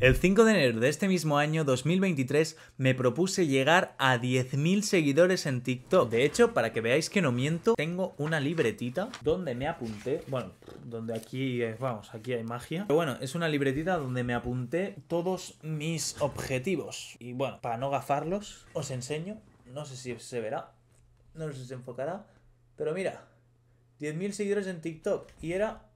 El 5 de enero de este mismo año 2023 me propuse llegar a 10.000 seguidores en TikTok. De hecho, para que veáis que no miento, tengo una libretita donde me apunté, bueno, donde aquí, eh, vamos, aquí hay magia. Pero bueno, es una libretita donde me apunté todos mis objetivos. Y bueno, para no gafarlos, os enseño, no sé si se verá, no sé si se enfocará, pero mira, 10.000 seguidores en TikTok y era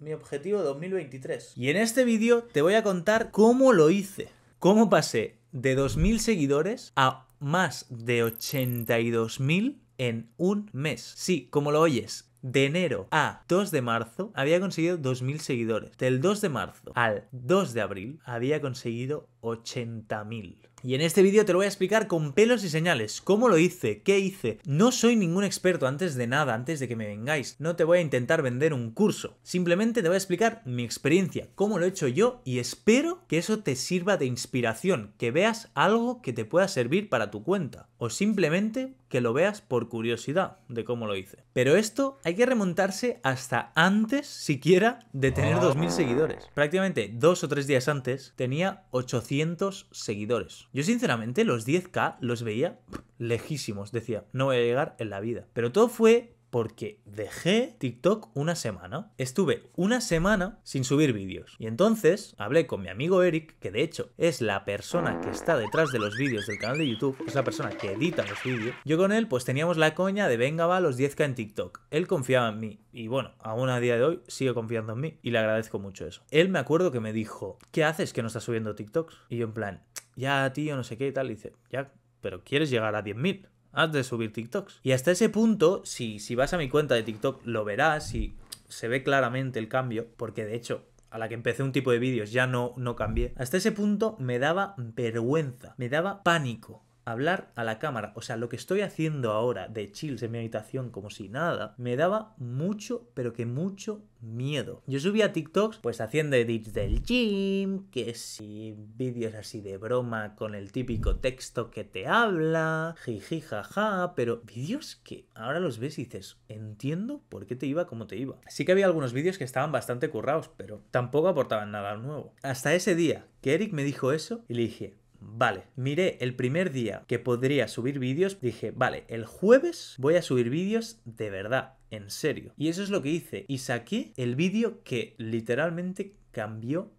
mi objetivo 2023. Y en este vídeo te voy a contar cómo lo hice. Cómo pasé de 2.000 seguidores a más de 82.000 en un mes. Sí, como lo oyes, de enero a 2 de marzo había conseguido 2.000 seguidores. Del 2 de marzo al 2 de abril había conseguido 80.000. Y en este vídeo te lo voy a explicar con pelos y señales, cómo lo hice, qué hice. No soy ningún experto antes de nada, antes de que me vengáis, no te voy a intentar vender un curso. Simplemente te voy a explicar mi experiencia, cómo lo he hecho yo y espero que eso te sirva de inspiración, que veas algo que te pueda servir para tu cuenta o simplemente que lo veas por curiosidad de cómo lo hice. Pero esto hay que remontarse hasta antes siquiera de tener 2.000 seguidores. Prácticamente dos o tres días antes tenía 800 seguidores. Yo sinceramente los 10k los veía lejísimos, decía, no voy a llegar en la vida. Pero todo fue porque dejé TikTok una semana. Estuve una semana sin subir vídeos. Y entonces hablé con mi amigo Eric, que de hecho es la persona que está detrás de los vídeos del canal de YouTube, es la persona que edita los vídeos. Yo con él pues teníamos la coña de venga va los 10k en TikTok. Él confiaba en mí y bueno, aún a día de hoy sigue confiando en mí y le agradezco mucho eso. Él me acuerdo que me dijo, ¿qué haces que no estás subiendo TikToks? Y yo en plan, ya tío, no sé qué y tal, y dice, ya, pero quieres llegar a 10.000 has de subir TikToks. Y hasta ese punto, si, vas a mi cuenta de TikTok, lo verás y se ve claramente el cambio, porque de hecho a la que empecé un tipo de vídeos, ya no, no cambié. Hasta ese punto me daba vergüenza, me daba pánico hablar a la cámara. O sea, lo que estoy haciendo ahora de chills en mi habitación como si nada, me daba mucho, pero que mucho miedo. Yo subía TikToks pues haciendo edits del gym, que si vídeos así de broma con el típico texto que te habla, jiji jaja, pero vídeos que ahora los ves y dices, entiendo por qué te iba como te iba. Sí que había algunos vídeos que estaban bastante currados, pero tampoco aportaban nada nuevo. Hasta ese día que Eric me dijo eso y le dije, Vale, miré el primer día que podría subir vídeos, dije, vale, el jueves voy a subir vídeos de verdad, en serio. Y eso es lo que hice. Y saqué el vídeo que literalmente cambió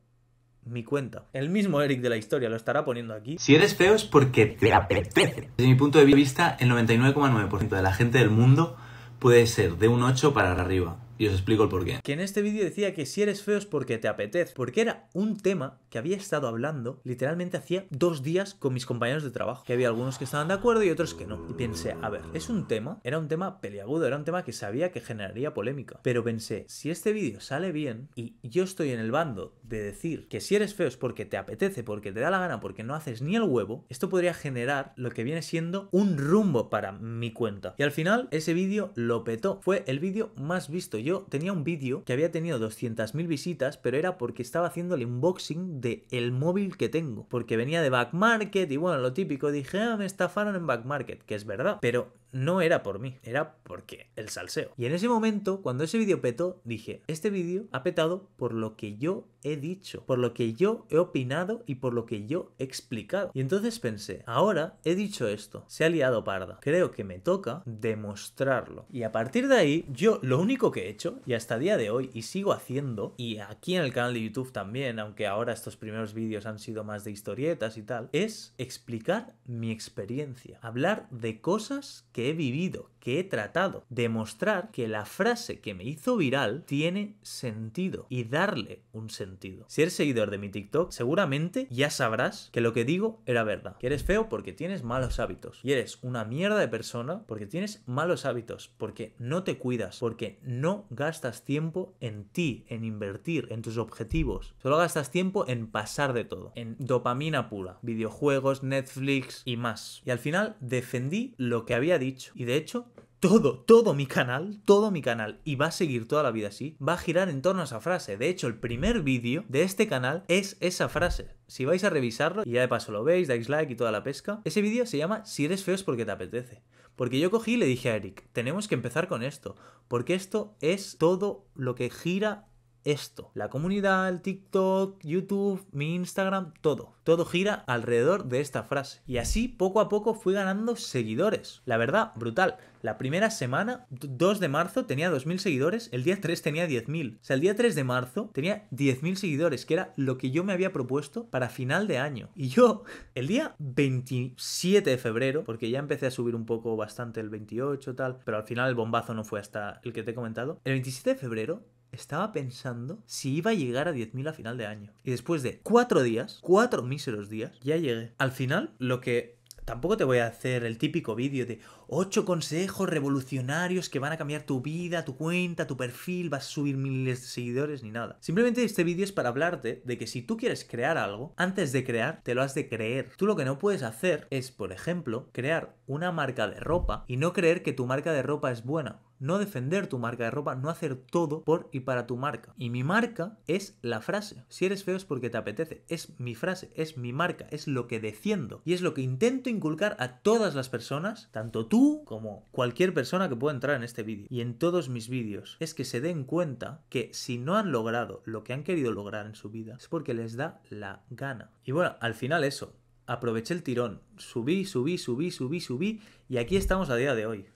mi cuenta. El mismo Eric de la historia lo estará poniendo aquí. Si eres feo es porque te apetece. Desde mi punto de vista, el 99,9% de la gente del mundo puede ser de un 8 para arriba. Y os explico el porqué. Que en este vídeo decía que si eres feo es porque te apetece. Porque era un tema que había estado hablando literalmente hacía dos días con mis compañeros de trabajo. Que había algunos que estaban de acuerdo y otros que no. Y pensé, a ver, es un tema, era un tema peliagudo, era un tema que sabía que generaría polémica. Pero pensé, si este vídeo sale bien y yo estoy en el bando de decir que si eres feo es porque te apetece, porque te da la gana, porque no haces ni el huevo, esto podría generar lo que viene siendo un rumbo para mi cuenta. Y al final ese vídeo lo petó. Fue el vídeo más visto. Yo yo tenía un vídeo que había tenido 200.000 visitas, pero era porque estaba haciendo el unboxing de el móvil que tengo, porque venía de Back Market y bueno, lo típico, dije, ah, me estafaron en Back Market, que es verdad, pero no era por mí, era porque el salseo. Y en ese momento, cuando ese vídeo petó, dije, este vídeo ha petado por lo que yo he dicho, por lo que yo he opinado y por lo que yo he explicado. Y entonces pensé, ahora he dicho esto, se ha liado parda, creo que me toca demostrarlo. Y a partir de ahí, yo lo único que he hecho, y hasta día de hoy, y sigo haciendo, y aquí en el canal de YouTube también, aunque ahora estos primeros vídeos han sido más de historietas y tal, es explicar mi experiencia, hablar de cosas que que he vivido, que he tratado, demostrar que la frase que me hizo viral tiene sentido y darle un sentido. Si eres seguidor de mi TikTok, seguramente ya sabrás que lo que digo era verdad, que eres feo porque tienes malos hábitos y eres una mierda de persona porque tienes malos hábitos, porque no te cuidas, porque no gastas tiempo en ti, en invertir, en tus objetivos, solo gastas tiempo en pasar de todo, en dopamina pura, videojuegos, Netflix y más. Y al final defendí lo que había dicho y de hecho, todo, todo mi canal, todo mi canal, y va a seguir toda la vida así, va a girar en torno a esa frase. De hecho, el primer vídeo de este canal es esa frase. Si vais a revisarlo, y ya de paso lo veis, dais like y toda la pesca, ese vídeo se llama Si eres feo es porque te apetece. Porque yo cogí y le dije a Eric, tenemos que empezar con esto, porque esto es todo lo que gira esto. La comunidad, el TikTok, YouTube, mi Instagram, todo. Todo gira alrededor de esta frase. Y así poco a poco fui ganando seguidores. La verdad, brutal. La primera semana, 2 de marzo, tenía 2.000 seguidores. El día 3 tenía 10.000. O sea, el día 3 de marzo tenía 10.000 seguidores, que era lo que yo me había propuesto para final de año. Y yo, el día 27 de febrero, porque ya empecé a subir un poco bastante el 28, tal, pero al final el bombazo no fue hasta el que te he comentado. El 27 de febrero estaba pensando si iba a llegar a 10.000 a final de año. Y después de cuatro días, cuatro míseros días, ya llegué. Al final, lo que tampoco te voy a hacer el típico vídeo de 8 consejos revolucionarios que van a cambiar tu vida, tu cuenta, tu perfil, vas a subir miles de seguidores ni nada. Simplemente este vídeo es para hablarte de que si tú quieres crear algo, antes de crear, te lo has de creer. Tú lo que no puedes hacer es, por ejemplo, crear una marca de ropa y no creer que tu marca de ropa es buena no defender tu marca de ropa, no hacer todo por y para tu marca. Y mi marca es la frase. Si eres feo es porque te apetece. Es mi frase, es mi marca, es lo que defiendo. Y es lo que intento inculcar a todas las personas, tanto tú como cualquier persona que pueda entrar en este vídeo y en todos mis vídeos. Es que se den cuenta que si no han logrado lo que han querido lograr en su vida, es porque les da la gana. Y bueno, al final eso. Aproveché el tirón, subí, subí, subí, subí, subí y aquí estamos a día de hoy.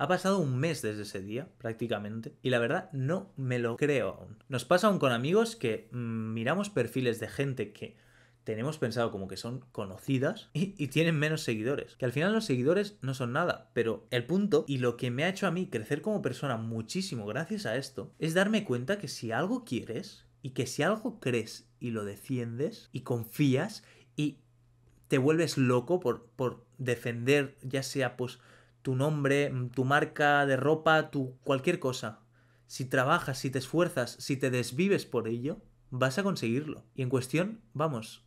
Ha pasado un mes desde ese día, prácticamente, y la verdad no me lo creo aún. Nos pasa aún con amigos que mm, miramos perfiles de gente que tenemos pensado como que son conocidas y, tienen menos seguidores. Que al final los seguidores no son nada, pero el punto y lo que me ha hecho a mí crecer como persona muchísimo gracias a esto es darme cuenta que si algo quieres y que si algo crees y lo defiendes y confías y te vuelves loco por, por defender ya sea pues tu nombre, mm, tu marca de ropa, tu cualquier cosa. Si trabajas, si te esfuerzas, si te desvives por ello, vas a conseguirlo. Y en cuestión, vamos.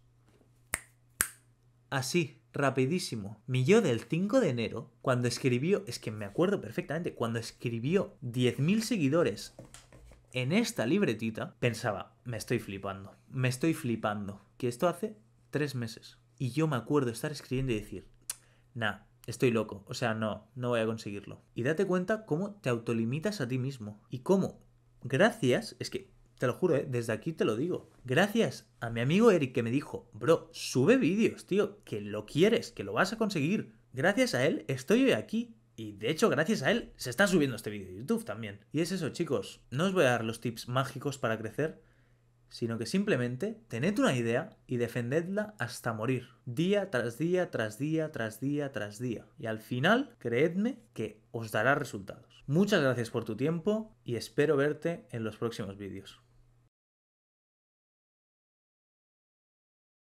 Así, rapidísimo. Mi yo del 5 de enero, cuando escribió, es que me acuerdo perfectamente, cuando escribió 10.000 seguidores en esta libretita, pensaba, me estoy flipando, me estoy flipando. Que esto hace tres meses. Y yo me acuerdo estar escribiendo y decir, nah, estoy loco, o sea, no, no voy a conseguirlo. Y date cuenta cómo te autolimitas a ti mismo y cómo, gracias, es que te lo juro, eh, desde aquí te lo digo. Gracias a mi amigo Eric que me dijo, bro, sube vídeos, tío, que lo quieres, que lo vas a conseguir. Gracias a él estoy hoy aquí. Y de hecho, gracias a él, se está subiendo este vídeo de YouTube también. Y es eso, chicos. No os voy a dar los tips mágicos para crecer, sino que simplemente tened una idea y defendedla hasta morir, día tras día, tras día, tras día, tras día. Y al final, creedme que os dará resultados. Muchas gracias por tu tiempo y espero verte en los próximos vídeos.